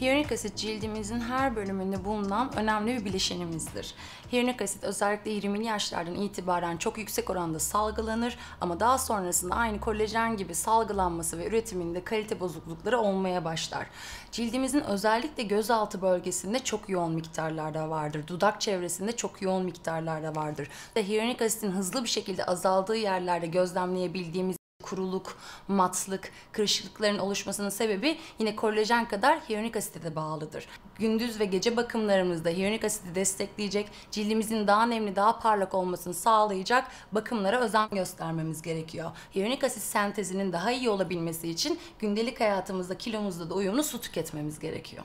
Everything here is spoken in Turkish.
Hyaluronik asit cildimizin her bölümünde bulunan önemli bir bileşenimizdir. Hyaluronik asit özellikle 20'li yaşlardan itibaren çok yüksek oranda salgılanır ama daha sonrasında aynı kolajen gibi salgılanması ve üretiminde kalite bozuklukları olmaya başlar. Cildimizin özellikle gözaltı bölgesinde çok yoğun miktarlarda vardır. Dudak çevresinde çok yoğun miktarlarda vardır. Hyaluronik asitin hızlı bir şekilde azaldığı yerlerde gözlemleyebildiğimiz kuruluk, matlık, kırışıklıkların oluşmasının sebebi yine kolajen kadar hyaluronik asite bağlıdır. Gündüz ve gece bakımlarımızda hyaluronik asiti destekleyecek, cildimizin daha nemli, daha parlak olmasını sağlayacak bakımlara özen göstermemiz gerekiyor. Hyaluronik asit sentezinin daha iyi olabilmesi için gündelik hayatımızda kilomuzda da uyumlu su tüketmemiz gerekiyor.